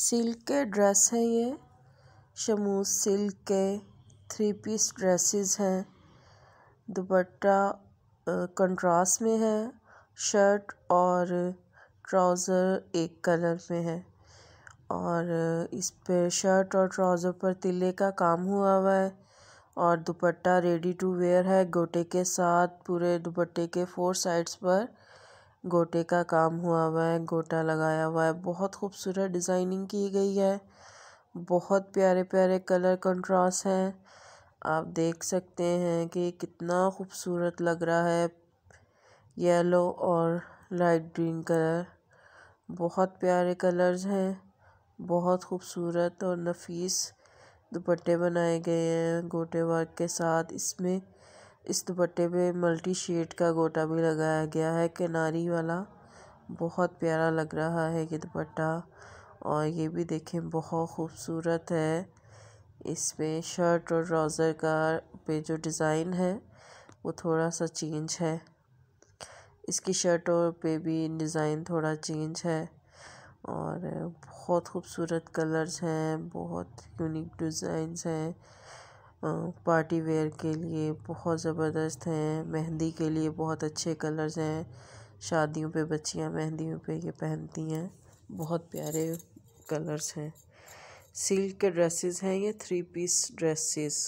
silk के dress है ये शमूज सिल्क के थ्री पीस ड्रेसेस हैं दुपट्टा कंट्रास्ट में है शर्ट और ट्राउज़र एक कलर में है और इस पे शर्ट और ट्राउज़र पर तिले का काम हुआ हुआ है और दुपट्टा रेडी टू वेयर है गोटे के साथ पूरे दुपट्टे के फोर साइड्स पर गोटे का काम हुआ हुआ है गोटा लगाया हुआ है बहुत खूबसूरत डिजाइनिंग की गई है बहुत प्यारे प्यारे कलर कंट्रास्ट हैं आप देख सकते हैं कि कितना खूबसूरत लग रहा है येलो और लाइट ग्रीन कलर बहुत प्यारे कलर्स हैं बहुत खूबसूरत और नफीस दुपट्टे बनाए गए हैं गोटे वर्क के साथ इसमें इस दुपट्टे पे मल्टी शेड का गोटा भी लगाया गया है किनारी वाला बहुत प्यारा लग रहा है ये दुपट्टा और ये भी देखें बहुत खूबसूरत है इसमें शर्ट और ट्राउज़र का पे जो डिज़ाइन है वो थोड़ा सा चेंज है इसकी शर्टों पे भी डिज़ाइन थोड़ा चेंज है और बहुत खूबसूरत कलर्स हैं बहुत यूनिक डिज़ाइंस हैं पार्टी वेयर के लिए बहुत ज़बरदस्त हैं मेहंदी के लिए बहुत अच्छे कलर्स हैं शादियों पे बच्चियां मेहंदियों पे ये पहनती हैं बहुत प्यारे कलर्स हैं सिल्क के ड्रेसेस हैं ये थ्री पीस ड्रेसेस